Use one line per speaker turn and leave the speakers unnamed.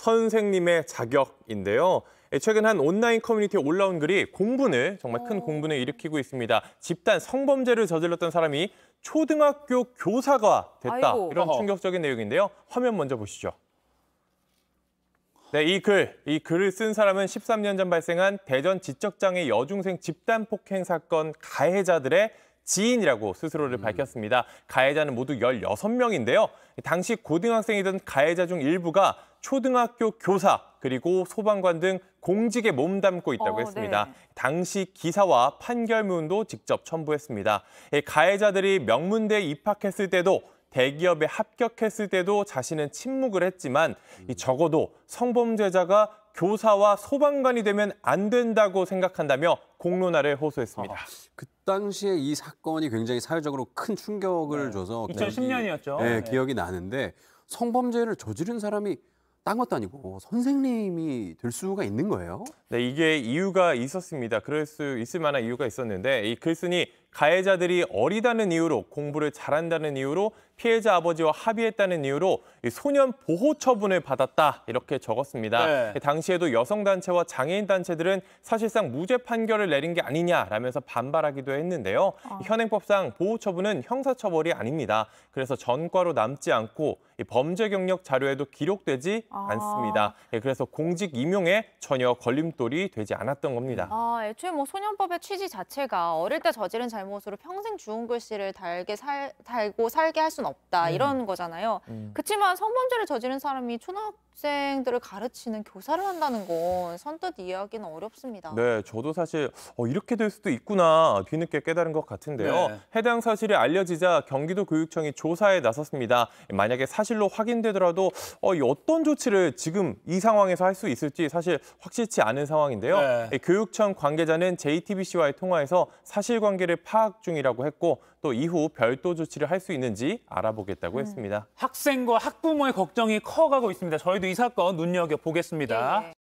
선생님의 자격인데요. 예, 최근 한 온라인 커뮤니티에 올라온 글이 공분을 정말 큰 어. 공분을 일으키고 있습니다. 집단 성범죄를 저질렀던 사람이 초등학교 교사가 됐다. 아이고. 이런 충격적인 내용인데요. 화면 먼저 보시죠. 네, 이 글, 이 글을 쓴 사람은 13년 전 발생한 대전 지적장애 여중생 집단 폭행 사건 가해자들의 지인이라고 스스로를 음. 밝혔습니다. 가해자는 모두 16명인데요. 당시 고등학생이던 가해자 중 일부가 초등학교 교사 그리고 소방관 등 공직에 몸담고 있다고 어, 했습니다. 네. 당시 기사와 판결문도 직접 첨부했습니다. 가해자들이 명문대에 입학했을 때도 대기업에 합격했을 때도 자신은 침묵을 했지만 적어도 성범죄자가 교사와 소방관이 되면 안 된다고 생각한다며 공론화를 호소했습니다. 아, 그 당시에 이 사건이 굉장히 사회적으로 큰 충격을 네. 줘서 2010년이었죠. 네, 네, 기억이 나는데 성범죄를 저지른 사람이 딴 것도 아니고 선생님이 될 수가 있는 거예요? 네, 이게 이유가 있었습니다. 그럴 수 있을 만한 이유가 있었는데 이 글쓴이 가해자들이 어리다는 이유로 공부를 잘한다는 이유로 피해자 아버지와 합의했다는 이유로 소년 보호 처분을 받았다 이렇게 적었습니다. 네. 당시에도 여성 단체와 장애인 단체들은 사실상 무죄 판결을 내린 게 아니냐라면서 반발하기도 했는데요. 아. 현행법상 보호 처분은 형사 처벌이 아닙니다. 그래서 전과로 남지 않고 범죄 경력 자료에도 기록되지 아. 않습니다. 예, 그래서 공직 임용에 전혀 걸림돌이 되지 않았던 겁니다.
아, 애초에 뭐 소년법의 취지 자체가 어릴 때 저지른 자 잘못으로 평생 주운 글씨를 달게 살, 달고 살게 할 수는 없다 음. 이런 거잖아요. 음. 그렇지만 성범죄를 저지른 사람이 초등학생들을 가르치는 교사를 한다는 건 선뜻 이해하기는 어렵습니다.
네, 저도 사실 어, 이렇게 될 수도 있구나 뒤늦게 깨달은 것 같은데요. 네. 해당 사실이 알려지자 경기도 교육청이 조사에 나섰습니다. 만약에 사실로 확인되더라도 어, 어떤 조치를 지금 이 상황에서 할 수 있을지 사실 확실치 않은 상황인데요. 네. 교육청 관계자는 JTBC와의 통화에서 사실관계를 파악 중이라고 했고 또 이후 별도 조치를 할 수 있는지 알아보겠다고 음. 했습니다. 학생과 학부모의 걱정이 커가고 있습니다. 저희도 이 사건
눈여겨보겠습니다. 예.